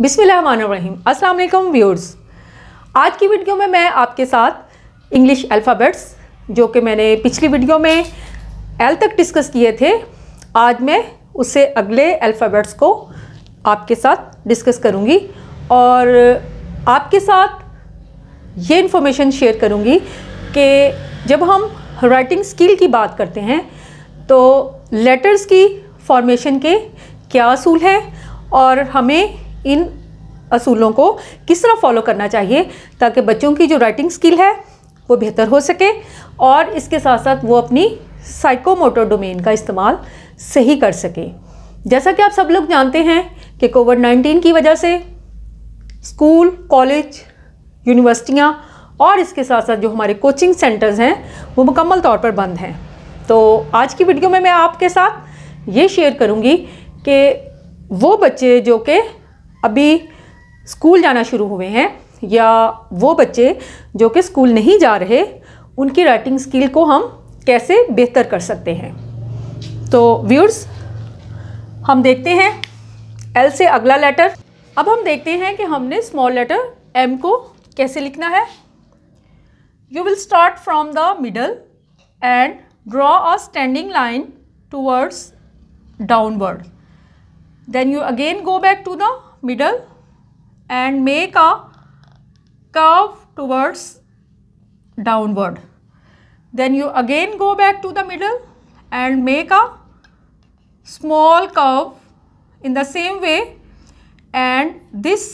बिसमीम अस्सलाम व्यूअर्स आज की वीडियो में मैं आपके साथ इंग्लिश अल्फ़ाबेट्स जो कि मैंने पिछली वीडियो में एल तक डिस्कस किए थे आज मैं उससे अगले अल्फ़ाबेट्स को आपके साथ डिस्कस करूँगी और आपके साथ ये इन्फॉर्मेशन शेयर करूँगी कि जब हम राइटिंग स्किल की बात करते हैं तो लेटर्स की फॉर्मेशन के क्या असूल हैं और हमें इन असूलों को किस तरह फॉलो करना चाहिए ताकि बच्चों की जो राइटिंग स्किल है वो बेहतर हो सके और इसके साथ साथ वो अपनी साइकोमोटर डोमेन का इस्तेमाल सही कर सके जैसा कि आप सब लोग जानते हैं कि कोविड नाइन्टीन की वजह से स्कूल कॉलेज यूनिवर्सिटियाँ और इसके साथ साथ जो हमारे कोचिंग सेंटर्स हैं वो मुकम्मल तौर पर बंद हैं तो आज की वीडियो में मैं आपके साथ ये शेयर करूँगी कि वो बच्चे जो कि अभी स्कूल जाना शुरू हुए हैं या वो बच्चे जो कि स्कूल नहीं जा रहे उनकी राइटिंग स्किल को हम कैसे बेहतर कर सकते हैं तो व्यूर्स हम देखते हैं एल से अगला लेटर अब हम देखते हैं कि हमने स्मॉल लेटर एम को कैसे लिखना है you will start from the middle and draw a standing line towards downward then you again go back to the middle and make a curve towards downward then you again go back to the middle and make a small curve in the same way and this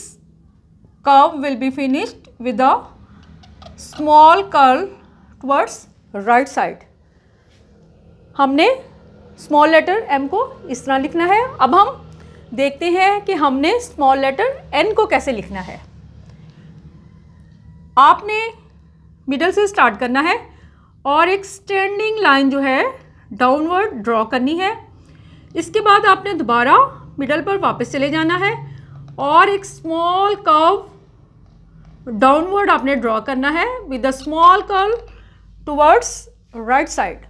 curve will be finished with a small curl towards right side हमने small letter m को इस तरह लिखना है अब हम देखते हैं कि हमने स्मॉल लेटर एन को कैसे लिखना है आपने मिडल से स्टार्ट करना है और एक स्टैंडिंग लाइन जो है डाउनवर्ड ड्रॉ करनी है इसके बाद आपने दोबारा मिडल पर वापस चले जाना है और एक स्मॉल कर्व डाउनवर्ड आपने ड्रॉ करना है with a small curve towards right side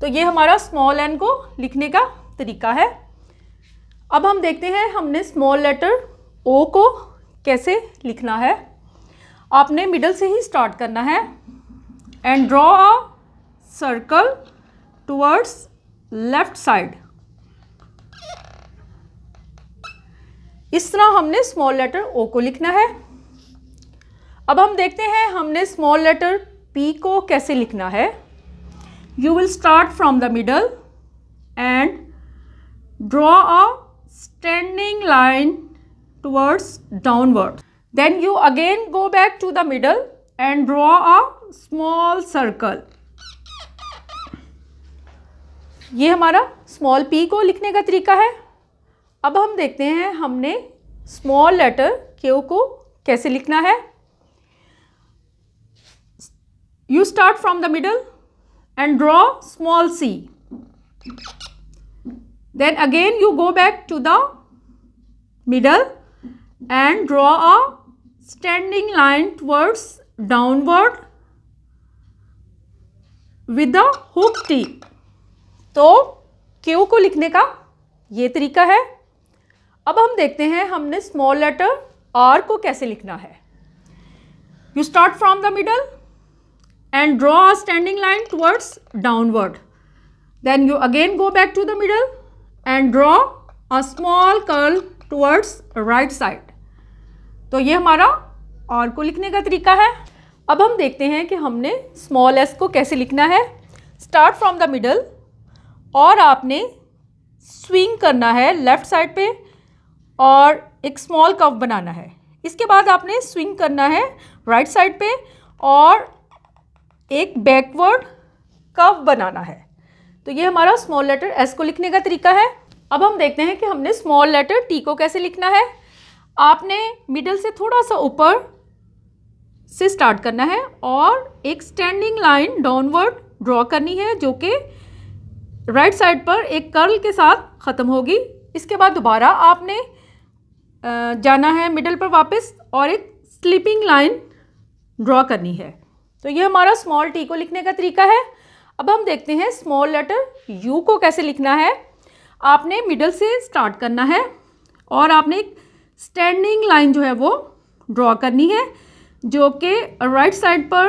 तो ये हमारा स्मॉल एन को लिखने का तरीका है अब हम देखते हैं हमने स्मॉल लेटर ओ को कैसे लिखना है आपने मिडल से ही स्टार्ट करना है and draw a circle towards left side इस तरह हमने स्मॉल लेटर ओ को लिखना है अब हम देखते हैं हमने स्मॉल लेटर पी को कैसे लिखना है you will start from the middle and draw a standing line towards downward then you again go back to the middle and draw a small circle ये हमारा small p को लिखने का तरीका है अब हम देखते हैं हमने small letter q को कैसे लिखना है you start from the middle and draw small c then again you go back to the middle and draw a standing line towards downward with the hook T. तो Q को लिखने का ये तरीका है अब हम देखते हैं हमने स्मॉल लेटर R को कैसे लिखना है you start from the middle and draw a standing line towards downward then you again go back to the middle and draw a small curl towards right side तो ये हमारा और को लिखने का तरीका है अब हम देखते हैं कि हमने स्मॉल एस को कैसे लिखना है स्टार्ट फ्रॉम द मिडल और आपने स्विंग करना है लेफ़्ट साइड पे और एक स्मॉल कव बनाना है इसके बाद आपने स्विंग करना है राइट साइड पे और एक बैकवर्ड कव बनाना है तो ये हमारा स्मॉल लेटर एस को लिखने का तरीका है अब हम देखते हैं कि हमने स्मॉल लेटर टी को कैसे लिखना है आपने मिडल से थोड़ा सा ऊपर से स्टार्ट करना है और एक स्टैंडिंग लाइन डाउनवर्ड ड्रॉ करनी है जो कि राइट साइड पर एक कर्ल के साथ ख़त्म होगी इसके बाद दोबारा आपने जाना है मिडल पर वापस और एक स्लीपिंग लाइन ड्रॉ करनी है तो ये हमारा स्मॉल टी को लिखने का तरीका है अब हम देखते हैं स्मॉल लेटर यू को कैसे लिखना है आपने मिडल से स्टार्ट करना है और आपने एक स्टैंडिंग लाइन जो है वो ड्रॉ करनी है जो कि राइट साइड पर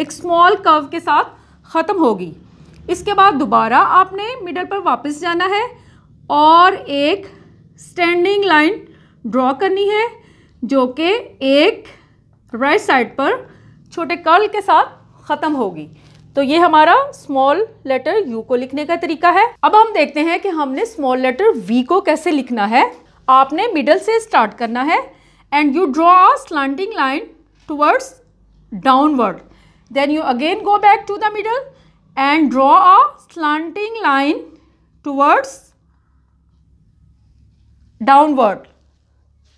एक स्मॉल कर्व के साथ ख़त्म होगी इसके बाद दोबारा आपने मिडल पर वापस जाना है और एक स्टैंडिंग लाइन ड्रॉ करनी है जो कि एक राइट साइड पर छोटे कर्ल के साथ ख़त्म होगी तो ये हमारा स्मॉल लेटर यू को लिखने का तरीका है अब हम देखते हैं कि हमने स्मॉल लेटर वी को कैसे लिखना है आपने मिडल से स्टार्ट करना है and you draw a slanting line towards downward then you again go back to the middle and draw a slanting line towards downward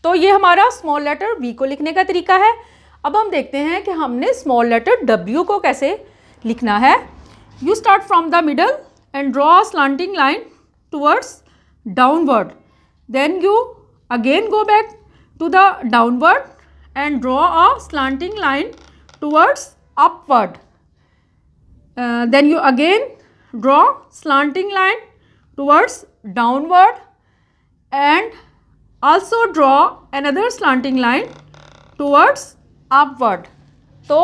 तो ये हमारा स्मॉल लेटर वी को लिखने का तरीका है अब हम देखते हैं कि हमने स्मॉल लेटर डब्ल्यू को कैसे लिखना है you start from the middle and draw a slanting line towards downward then you again go back to the downward and draw a slanting line towards upward then you again draw slanting line towards downward and also draw another slanting line towards upward तो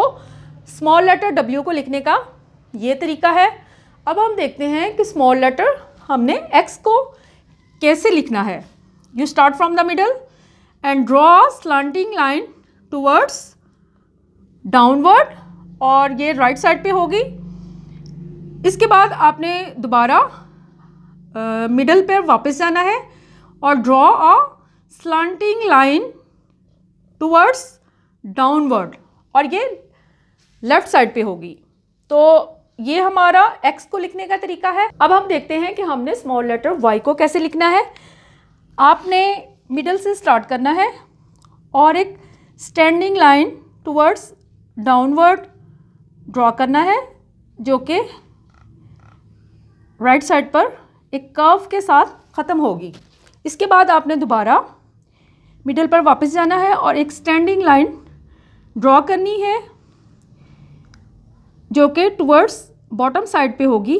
small letter W को लिखने का ये तरीका है अब हम देखते हैं कि स्मॉल लेटर हमने एक्स को कैसे लिखना है you start from the middle and draw slanting line towards downward और ये राइट right साइड पे होगी इसके बाद आपने दोबारा मिडल पर वापस जाना है और draw a slanting line towards downward और ये लेफ्ट साइड पे होगी तो ये हमारा एक्स को लिखने का तरीका है अब हम देखते हैं कि हमने स्मॉल लेटर वाई को कैसे लिखना है आपने मिडल से स्टार्ट करना है और एक standing line towards downward draw करना है जो कि राइट साइड पर एक कर्व के साथ ख़त्म होगी इसके बाद आपने दोबारा मिडल पर वापस जाना है और एक स्टैंडिंग लाइन ड्रॉ करनी है जो कि टुवर्ड्स बॉटम साइड पे होगी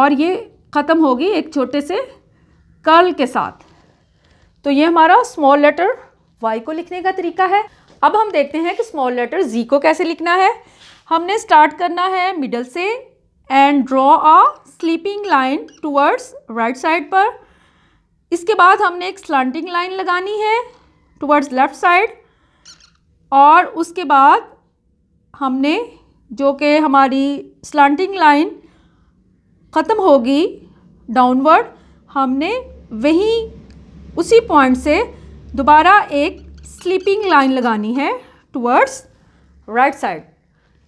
और ये ख़त्म होगी एक छोटे से कर्ल के साथ तो ये हमारा स्मॉल लेटर वाई को लिखने का तरीका है अब हम देखते हैं कि स्मॉल लेटर जी को कैसे लिखना है हमने स्टार्ट करना है मिडल से and draw a sleeping line towards right side पर इसके बाद हमने एक स्लांटिंग लाइन लगानी है टुवर्ड्स लेफ़्ट साइड और उसके बाद हमने जो कि हमारी स्लांटिंग लाइन ख़त्म होगी डाउनवर्ड हमने वहीं उसी पॉइंट से दोबारा एक स्लीपिंग लाइन लगानी है टुवर्ड्स राइट साइड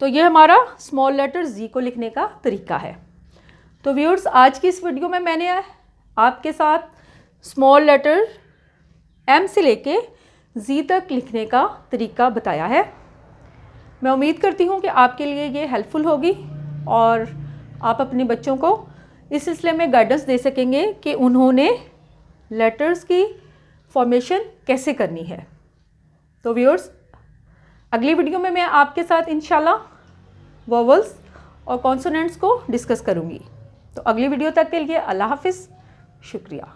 तो ये हमारा स्मॉल लेटर जी को लिखने का तरीका है तो व्यूअर्स आज की इस वीडियो में मैंने आपके साथ स्मॉल लेटर एम से लेके जी तक लिखने का तरीका बताया है मैं उम्मीद करती हूँ कि आपके लिए ये हेल्पफुल होगी और आप अपने बच्चों को इस सिलसिले में गाइडेंस दे सकेंगे कि उन्होंने लेटर्स की फॉर्मेशन कैसे करनी है तो व्यूअर्स अगली वीडियो में मैं आपके साथ इन वोवल्स और कॉन्सोनेंट्स को डिस्कस करूँगी तो अगली वीडियो तक के लिए अल्लाह हाफिज़ शुक्रिया